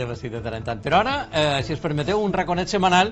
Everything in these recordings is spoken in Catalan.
de vestit de tant en tant. Però ara, eh, si us permeteu, un raconet setmanal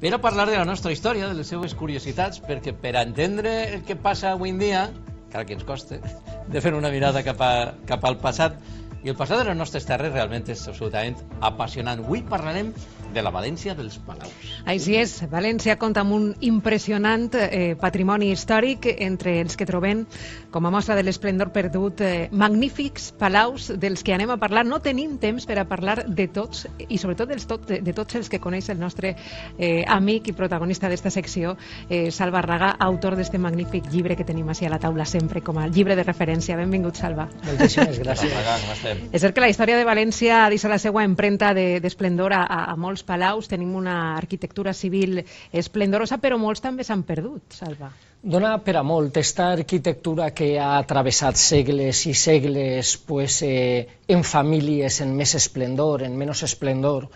per a parlar de la nostra història, de les seues curiositats, perquè per a entendre el que passa avui en dia, cal que ens coste, de fer una mirada cap, a, cap al passat, i el passat de les nostres terres realment és absolutament apassionant. Avui parlarem de la València dels Palaus. Així és, València compta amb un impressionant eh, patrimoni històric entre els que trobem, com a mostra de l'esplendor perdut, eh, magnífics palaus dels que anem a parlar. No tenim temps per a parlar de tots i sobretot dels tot, de, de tots els que coneix el nostre eh, amic i protagonista d'esta secció, eh, Salva Raga, autor d'este magnífic llibre que tenim així a la taula sempre com a llibre de referència. Benvingut, Salva. Moltíssimes gràcies. Salva com estem? És cert que la història de València deixat la seva empremta d'esplendor de, a, a molts molts palaus, tenim una arquitectura civil esplendorosa, però molts també s'han perdut, Salva. Dona per a molt. Aquesta arquitectura que ha travessat segles i segles pues, eh, en famílies en més esplendor, en menys esplendor,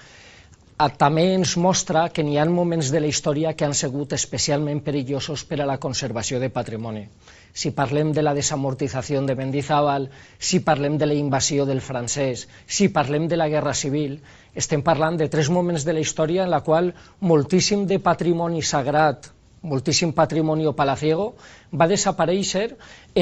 ah, també ens mostra que n'hi ha moments de la història que han sigut especialment perillosos per a la conservació de patrimoni si parlem de la desamortització de Mendizábal, si parlem de la invasió del francès, si parlem de la guerra civil, estem parlant de tres moments de la història en la qual moltíssim de patrimoni sagrat, moltíssim patrimoni palaciego, va desaparèixer.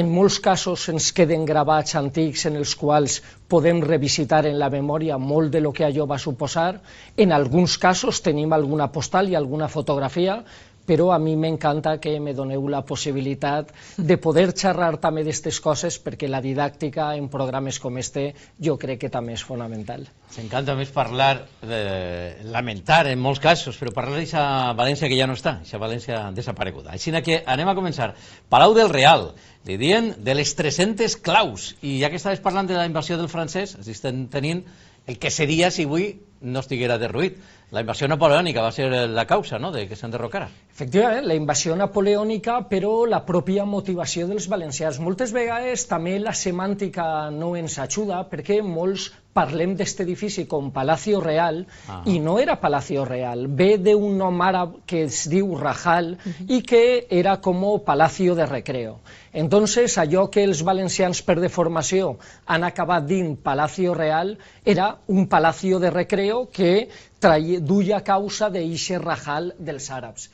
En molts casos ens queden gravats antics en els quals podem revisitar en la memòria molt de lo que allò va suposar. En alguns casos tenim alguna postal i alguna fotografia, però a mi m'encanta que me doneu la possibilitat de poder xerrar també d'aquestes coses perquè la didàctica en programes com este jo crec que també és fonamental. S'encanta més parlar, de, lamentar en molts casos, però parlar d'aquesta València que ja no està, aquesta València desapareguda. Així que anem a començar. Palau del Real, li dient de les 300 claus, i ja que estaves parlant de la invasió del francès, estem tenint el que seria si avui no estiguera derruït. La invasió napoleònica va ser eh, la causa no?, de que se Efectivament, la invasió napoleònica, però la pròpia motivació dels valencians. Moltes vegades també la semàntica no ens ajuda perquè molts parlem d'aquest edifici com Palacio Real ah. i no era Palacio Real, ve d'un nom àrab que es diu Rajal i que era com Palacio de Recreo. Entonces, allò que els valencians per deformació han acabat dint Palacio Real era un Palacio de Recreo que traia, duia a causa d'eixer rajal dels àrabs.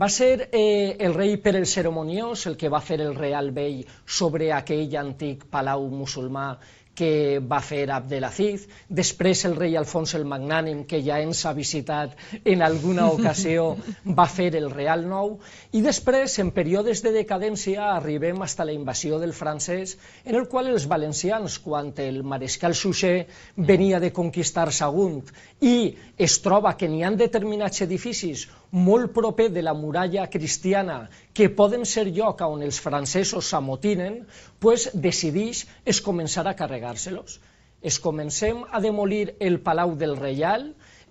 Va ser eh, el rei per el Ceremoniós el que va fer el Real Vell sobre aquell antic palau musulmà que va fer Abdelaziz, després el rei Alfons el Magnànim, que ja ens ha visitat en alguna ocasió, va fer el Real Nou, i després, en períodes de decadència, arribem fins a la invasió del francès, en el qual els valencians, quan el mariscal Suchet venia de conquistar Sagunt i es troba que n'hi ha determinats edificis molt proper de la muralla cristiana que poden ser lloc on els francesos s'amotinen, pues decideix es començar a carregar carregar-se-los? es comencem a demolir el Palau del Reial,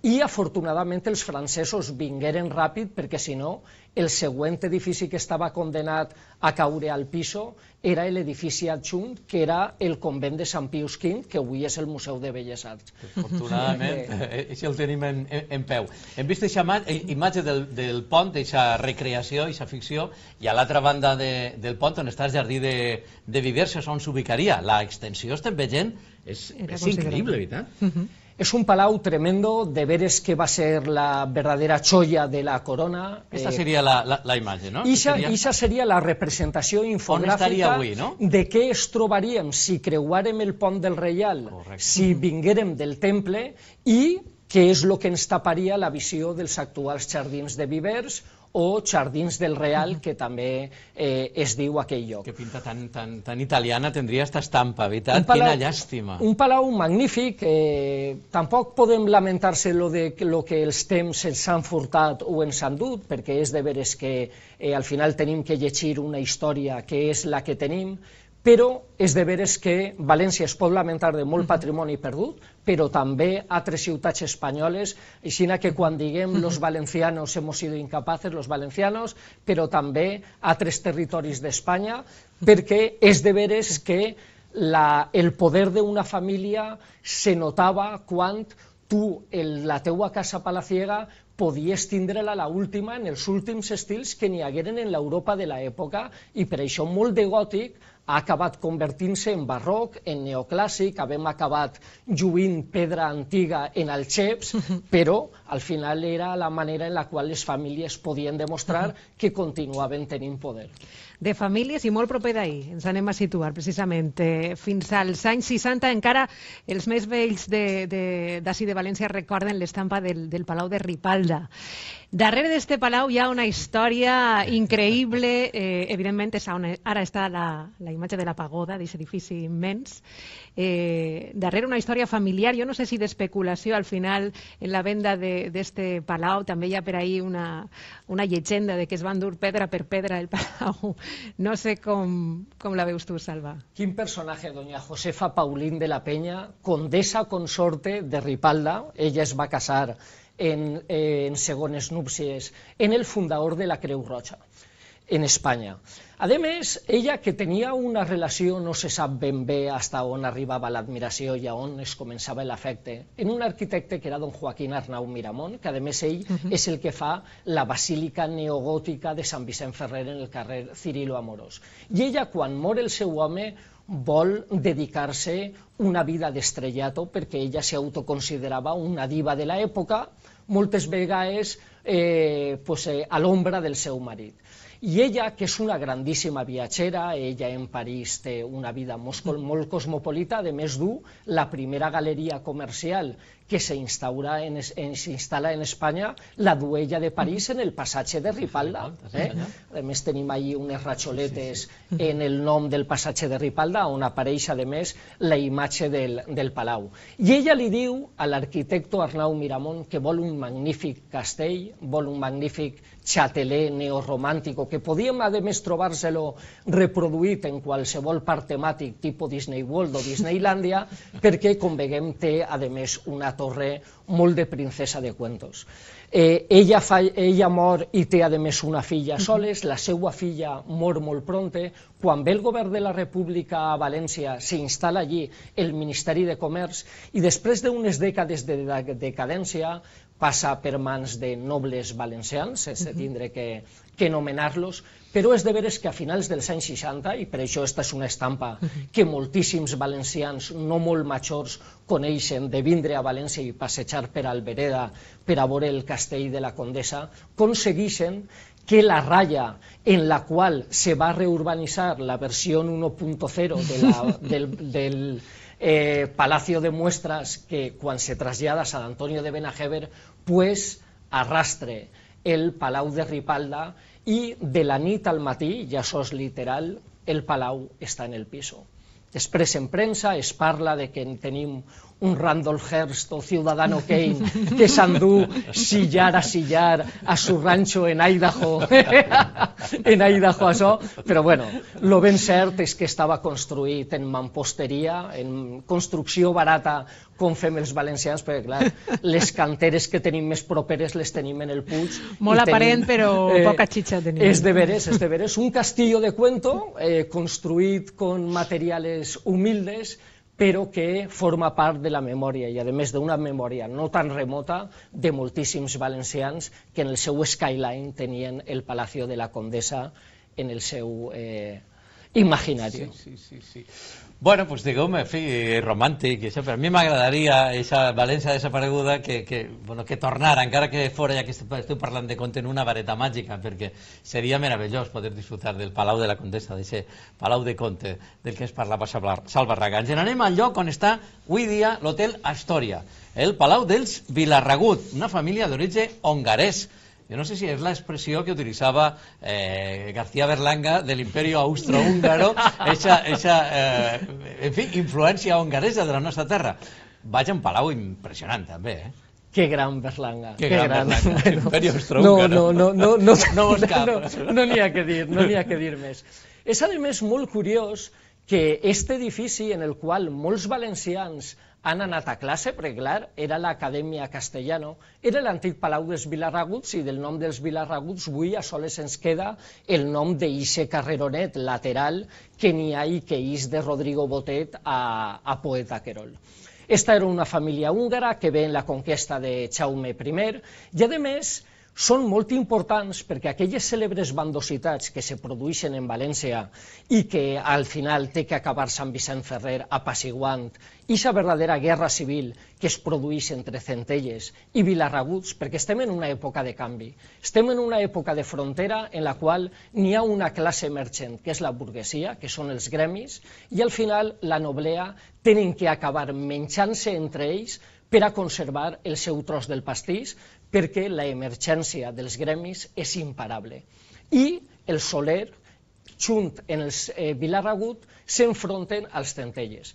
i afortunadament els francesos vingueren ràpid perquè si no el següent edifici que estava condenat a caure al piso era l'edifici adjunt que era el convent de Sant Pius V que avui és el Museu de Belles Arts Afortunadament, eh, eh, això el tenim en, en, peu. Hem vist aquesta eh, imatge del, del pont, aquesta recreació aquesta ficció, i a l'altra banda de, del pont on està el jardí de, de Viverses on s'ubicaria, l'extensió estem veient és, és increïble, veritat? Uh mhm. -huh. Es un palau tremendo, de veres que va a ser la verdadera cholla de la corona. Esta eh, sería la, la, la imatge, no? Ixa, seria... Ixa seria la representació infogràfica avui, no? de què es trobaríem si creuàrem el pont del Reial, Correcte. si vinguérem del temple i què és el que ens taparia la visió dels actuals jardins de vivers o Jardins del Real, que també eh, es diu aquell lloc. Que pinta tan, tan, tan italiana tindria aquesta estampa, veritat? palau, Quina llàstima. Un palau magnífic. Eh, tampoc podem lamentar-se lo de lo que els temps ens han furtat o ens han dut, perquè és de veres que eh, al final tenim que llegir una història que és la que tenim, però és de veres que València es pot lamentar de molt patrimoni perdut, però també altres ciutats espanyoles, així que quan diguem los valencianos hemos sido incapaces, los valencianos, però també altres territoris d'Espanya, perquè és de veres que la, el poder d'una família se notava quan tu, en la teua casa palaciega, podies tindre-la l'última en els últims estils que n'hi hagueren en l'Europa de l'època i per això molt de gòtic ha acabat convertint-se en barroc, en neoclàssic, havem acabat lluint pedra antiga en els xeps, però al final era la manera en la qual les famílies podien demostrar que continuaven tenint poder de famílies i molt proper d'ahir. Ens anem a situar precisament eh, fins als anys 60. Encara els més vells d'ací de, de, de València recorden l'estampa del, del Palau de Ripalda. Darrere d'este palau hi ha una història increïble. Eh, evidentment, és on ara està la, la imatge de la pagoda, d'aquest edifici immens. Eh, darrere una història familiar, jo no sé si d'especulació, al final, en la venda d'este palau, també hi ha per ahir una, una llegenda de que es van dur pedra per pedra el palau No sé cómo la ve usted, Salva. ¿Quién personaje, doña Josefa Paulín de la Peña, condesa consorte de Ripalda, ella es va a casar en, eh, segones Nupsies, en el fundador de la Creu Rocha. en España. més, ella que tenia una relació, no se sap ben bé hasta on arribava l'admiració i a on es començava l'afecte, en un arquitecte que era don Joaquín Arnau Miramont, que a més ell uh -huh. és el que fa la basílica neogòtica de Sant Vicent Ferrer en el carrer Cirilo Amorós. I ella, quan mor el seu home, vol dedicar-se una vida d'estrellato perquè ella s'autoconsiderava una diva de l'època, moltes vegades eh, pues, eh, a l'ombra del seu marit. Y ella, que es una grandísima viachera, ella en París tiene una vida muy cosmopolita, de mesdú la primera galería comercial que se instaura en, en s'instala en Espanya la duella de París en el passatge de Ripalda. Eh? A més tenim ahí unes ratxoletes sí, sí. en el nom del passatge de Ripalda on apareix a més la imatge del, del palau. I ella li diu a l'arquitecte Arnau Miramont que vol un magnífic castell, vol un magnífic xateler neoromàntico que podíem a més trobar-se-lo reproduït en qualsevol part temàtic tipus Disney World o Disneylandia perquè com veguem té a més una torre molt de princesa de cuentos. Eh, ella, fa, ella mor i té a més una filla soles, la seva filla mor molt pronte, quan ve el govern de la República a València s'instal·la allí el Ministeri de Comerç i després d'unes dècades de decadència passa per mans de nobles valencians, és de tindre que, que nomenar-los, però és de veres que a finals dels anys 60, i per això esta és una estampa que moltíssims valencians no molt majors coneixen de vindre a València i passejar per Albereda, per el castell de la Condesa, conseguísen que la raya en la cual se va a reurbanizar la versión 1.0 del, eh, Palacio de Muestras, que cuando se traslada a San Antonio de Benajever, pues arrastre el Palau de Ripalda y de la nit al matí, ya sos literal, el Palau está en el piso. Expresen en prensa es parla de que tenim un Randall Hearst o Ciudadano Kane que s'endú sillar a sillar a su rancho en Idaho, en Idaho això, però bueno, lo ben cert és que estava construït en mamposteria, en construcció barata com fem els valencians, perquè clar, les canteres que tenim més properes les tenim en el Puig. Molt aparent, tenim, però eh, poca xitxa tenim. És de veres, és de veres. Un castillo de cuento eh, construït con materiales humildes, però que forma part de la memòria i, a més, d'una memòria no tan remota de moltíssims valencians que en el seu skyline tenien el Palacio de la Condesa en el seu eh, imaginario. Sí, sí, sí, bueno, pues digo, me fui eh, romàntic i això, però a mi m'agradaria aquesta València desapareguda que, que, bueno, que tornara, encara que fora, ja que estic parlant de conte, en una vareta màgica, perquè seria meravellós poder disfrutar del Palau de la de d'aquest Palau de Conte, del que es parlava Raga. Ens anem al lloc on està avui dia l'hotel Astoria, el Palau dels Vilarragut, una família d'origen hongarès, Yo no sé si es la expresión que utilizaba eh, García Berlanga del Imperio Austrohúngaro, esa, esa eh, en fi, influència hongaresa de la nostra terra. Vaig un palau impressionant, també, eh? Qué gran Berlanga. Qué, qué gran, Berlanga. Imperio Austrohúngaro. No, no, no, no, no, no, no, no no, ha que dir, no no, ha que dir més. És, a més, molt curiós que este edifici en el qual molts valencians han anat a classe, perquè clar, era l'Acadèmia Castellano, era l'antic Palau dels Vilarraguts i del nom dels Vilarraguts avui a soles ens queda el nom d'Ixe Carreronet, lateral, que n'hi ha i que és de Rodrigo Botet a, a Poeta Querol. Esta era una família húngara que ve en la conquesta de Jaume I i, a més, són molt importants perquè aquelles cèlebres bandositats que se produeixen en València i que al final té que acabar Sant Vicent Ferrer apaciguant la verdadera guerra civil que es produeix entre Centelles i Vilarraguts, perquè estem en una època de canvi, estem en una època de frontera en la qual n'hi ha una classe emergent, que és la burguesia, que són els gremis, i al final la noblea tenen que acabar menjant-se entre ells per a conservar el seu tros del pastís, perquè la emergència dels gremis és imparable. I el Soler, junt en els eh, Vilaragut, s'enfronten als Tentelles.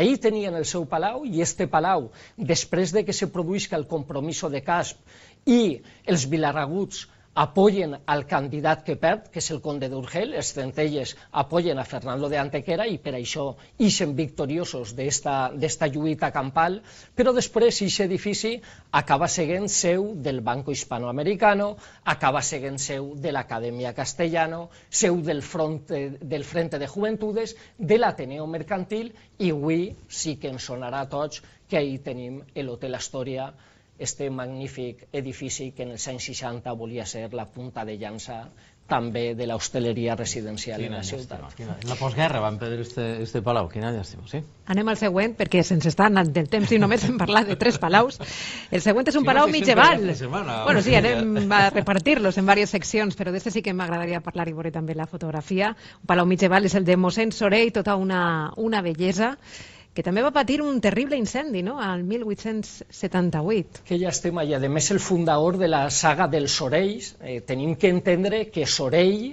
Ahir tenien el seu palau i este palau, després de que se produïsca el compromís de Casp i els Vilaraguts apoyen al candidat que perd, que és el conde d'Urgel, els centelles apoyen a Fernando de Antequera i per això ixen victoriosos d'esta lluita campal, però després ixe edifici acaba seguint seu del Banco Hispanoamericano, acaba seguint seu de l'Acadèmia Castellano, seu del, front, del Frente de Juventudes, de l'Ateneo Mercantil i avui sí que ens sonarà a tots que ahir tenim l'Hotel Astoria este magnífic edifici que en els anys 60 volia ser la punta de llança també de l'hostaleria residencial quina en la ciutat. Llàstima, quina... La postguerra van perdre este, este palau, quina llàstima, sí? Anem al següent, perquè se'ns està anant del temps i només hem parlat de tres palaus. El següent és un si palau mitjeval. Setmana, bueno, sí, anem a repartir-los en diverses seccions, però d'este sí que m'agradaria parlar i veure també la fotografia. Un palau mitjeval és el de mossèn Sorell, tota una, una bellesa que també va patir un terrible incendi, no?, al 1878. Que ja estem allà. A més, el fundador de la saga dels sorells, eh, tenim que entendre que sorell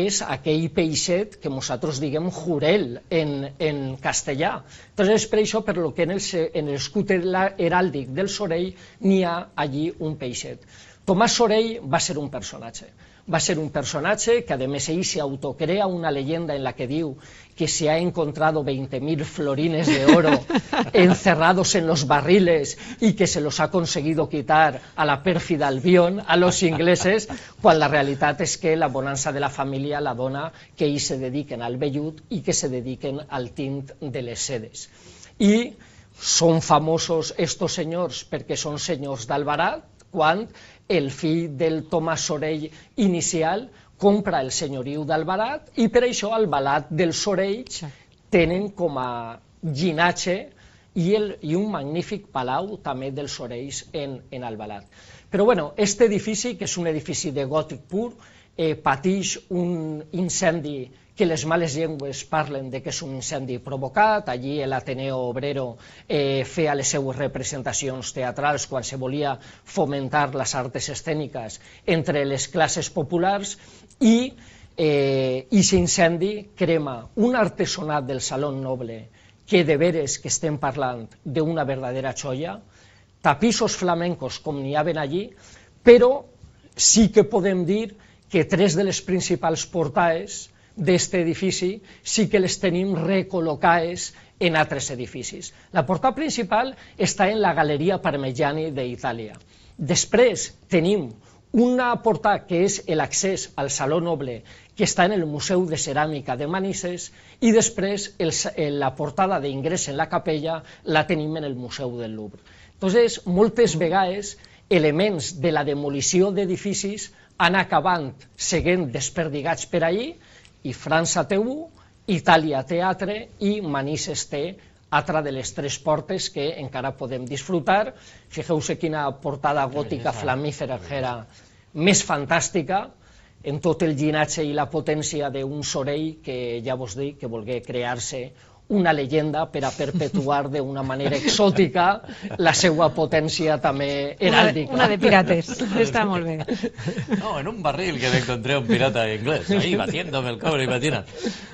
és aquell peixet que nosaltres diguem jurel en, en castellà. Entonces, per això, per lo que en el, en el escut heràldic del sorell n'hi ha allí un peixet. Tomàs Sorell va ser un personatge. Va ser un personatge que, a més, ell s'autocrea una leyenda en la que diu que se ha encontrado 20.000 florines de oro encerrados en los barriles y que se los ha conseguido quitar a la pérfida Albion, a los ingleses, quan la realitat és que la bonança de la família la dona que ells se dediquen al vellut i que se dediquen al tint de les sedes. I són famosos estos senyors perquè són senyors d'Albarat, quan el fill del Tomàs Sorell inicial compra el senyoriu d'Albalat i per això Albalat dels Sorells tenen com a llinatge i, el, i un magnífic palau també dels Sorells en, en Albalat. Però bueno, este edifici, que és un edifici de gòtic pur, eh, patix un incendi que les males llengües parlen de que és un incendi provocat. Allí l'Ateneo Obrero eh, feia les seues representacions teatrals quan se volia fomentar les artes escèniques entre les classes populars i eh, aquest incendi crema un artesonat del Saló Noble que de veres que estem parlant d'una verdadera xoia, tapissos flamencos com n'hi haven allí, però sí que podem dir que que tres de les principals portades d'aquest edifici sí que les tenim recol·locades en altres edificis. La portada principal està en la Galeria Parmigiani d'Itàlia. Després tenim una portada que és l'accés al Saló Noble, que està en el Museu de Ceràmica de Manises, i després el, la portada d'ingrés en la capella la tenim en el Museu del Louvre. Entonces, moltes vegades, elements de la demolició d'edificis han acabant seguint desperdigats per allí i França té un, Itàlia teatre i Manises té altra de les tres portes que encara podem disfrutar. fijeu se quina portada gòtica flamífera era més fantàstica, en tot el llinatge i la potència d'un sorell que ja vos dic que volgué crear-se una llegenda per a perpetuar d'una manera exòtica la seva potència també heràldica. Una de, una de pirates, està molt bé. No, en un barril que me encontré un pirata inglés, ahí batiéndome el cobre y patina.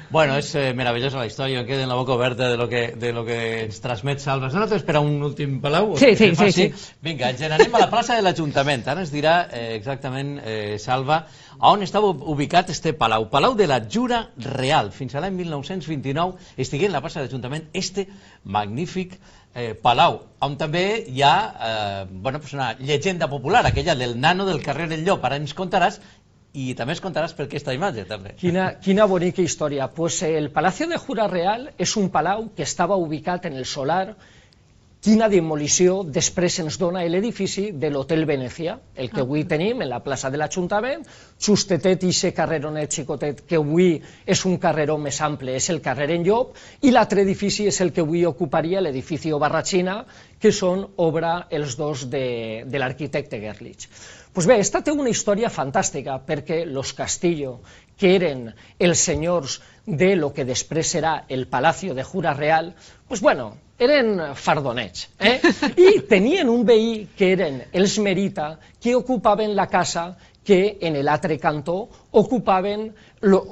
Bueno, és eh, meravellosa la història, em queda en la boca oberta de lo que, de lo que ens transmet Salves. No, no t'espera un últim palau? Sí, sí, sí, sí. Vinga, ens anem a la plaça de l'Ajuntament. Ara ens dirà eh, exactament, eh, Salva, on estava ubicat este palau. Palau de la Jura Real. Fins a l'any 1929 estigué en la plaça de l'Ajuntament este magnífic eh, Palau, on també hi ha eh, bueno, pues una llegenda popular, aquella del nano del carrer del Llop. Ara ens contaràs i també es contaràs per aquesta imatge, també. Quina, quina bonica història. Pues el Palacio de Jura Real és un palau que estava ubicat en el solar quina demolición després ens el edificio del Hotel Venecia... el que ah. avui tenim en la Plaza de la l'Ajuntament, justetet y se carreronet chicotet que avui es un carreró més ample, és el carrer en Llop, i l'altre edifici és el que el ocuparia l'edifici China... que son obra els dos del arquitecto l'arquitecte Gerlich. Pues ve, esta té una historia fantástica... ...porque los Castillo, que eren els senyors de lo que després será el Palacio de Jura Real, pues bueno, eren fardonets, eh? i tenien un veí que eren els Merita, que ocupaven la casa que en l'altre cantó ocupaven,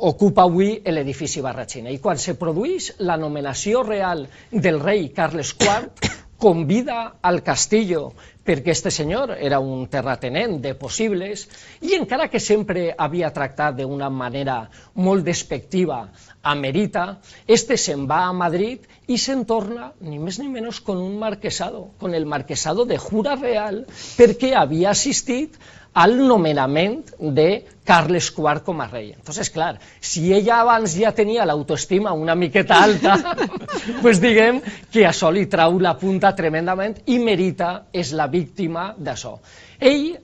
ocupa avui l'edifici Barratxina. I quan se produeix la nomenació real del rei Carles IV, convida al Castillo, perquè este senyor era un terratenent de possibles, i encara que sempre havia tractat d'una manera molt despectiva a Merita, este se'n va a Madrid y se entorna, ni más ni menos, con un marquesado, con el marquesado de Jura Real, perquè havia assistit al nomenament de Carles IV com a rei. Entonces, clar, si ella abans ja tenia l'autoestima una miqueta alta, pues diguem que això li trau la punta tremendament i Merita és la víctima d'això. Ell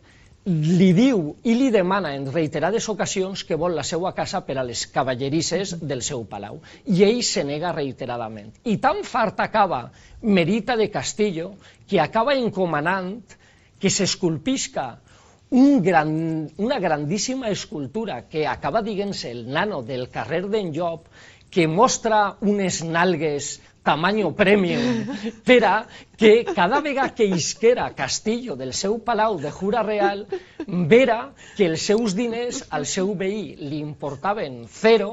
li diu i li demana en reiterades ocasions que vol la seva casa per a les cavallerisses del seu palau. I ell se nega reiteradament. I tan fart acaba Merita de Castillo que acaba encomanant que s'esculpisca un gran, una grandíssima escultura que acaba dient-se el nano del carrer d'en Job, que mostra unes nalgues tamaño premium era que cada vega que isquera castillo del seu palau de Jura Real vera que el seus diners al seu le importaba en cero...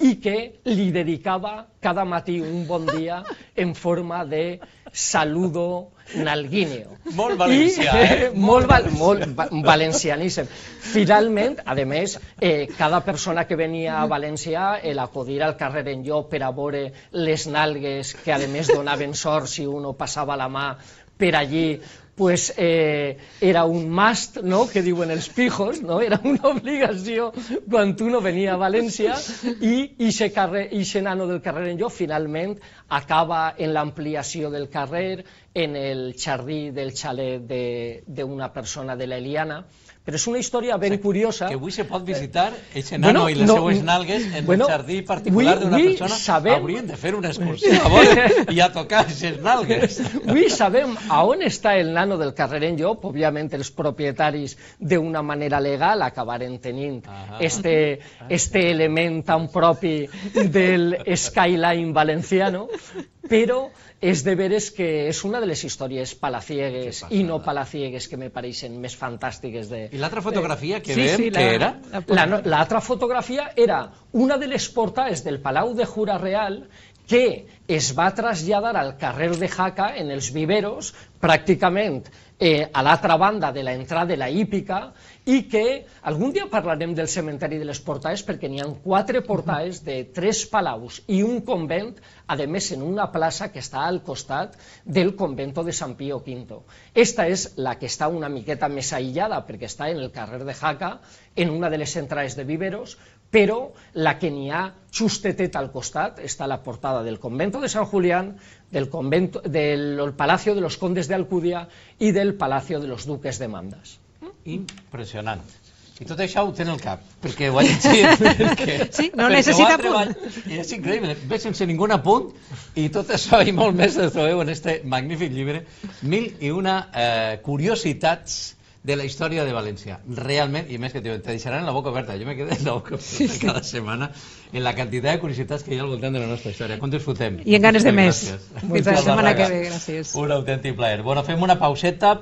i que li dedicava cada matí un bon dia en forma de saludo nalguineo. Molt valencià, I, eh? Molt, val, molt va, valencianíssim. Finalment, a més, eh, cada persona que venia a València, el eh, acudir al carrer d'en Llop per a veure les nalgues que a més donaven sort si uno passava la mà per allí pues eh, era un must, ¿no? Que digo en el ¿no? Era una obligación cuando uno venía a Valencia y ese carrer, nano del carrer en yo finalmente acaba en la ampliación del carrer, en el jardín del chalet de, de una persona de la Eliana. Pero es una historia bien curiosa. Que hoy se puede visitar eh, ese nano y i les no, en el jardín particular de una persona. Sabem... Habrían de hacer una excursión y a tocar aquestes nalgues. Avui sabem a está el nano del carrer en Obviamente los propietarios de una manera legal acabaren tenint este, este tan propi del skyline valenciano, pero... Es de veres que es una de las historias palaciegues y no palaciegues que me parecen más fantásticas de... ¿Y la otra fotografía que era? la, otra fotografía era una de las portales del Palau de Jura Real que es va traslladar al carrer de Jaca, en els viveros, pràcticament eh, a l'altra banda de l'entrada de la hípica, i que algun dia parlarem del cementeri de les Portaes perquè n'hi ha quatre portaes de tres palaus i un convent, a més en una plaça que està al costat del convento de Sant Pío V. Esta és la que està una miqueta més aïllada perquè està en el carrer de Jaca, en una de les entrades de Viveros, però la que n'hi ha justetet al costat està la portada del convento de Sant Julián, del, convento, del Palacio de los Condes de Alcúdia i del Palacio de los Duques de Mandas. ¿Mm? Impressionant. I tot això ho té en el cap, perquè ho ha llegit. perquè, sí, no necessita treball, punt. I és increïble, ve sense ningú apunt, i tot això i molt més es trobeu en este magnífic llibre, Mil i una eh, curiositats de la història de València. Realment, i més que te, te deixaran la boca oberta, jo me quedo la boca oberta sí, sí. cada setmana en la quantitat de curiositats que hi ha al voltant de la nostra història. Com fotem? I en ganes de més. Gràcies. Fins la setmana que ve, gràcies. Un autèntic plaer. Bueno, fem una pauseta.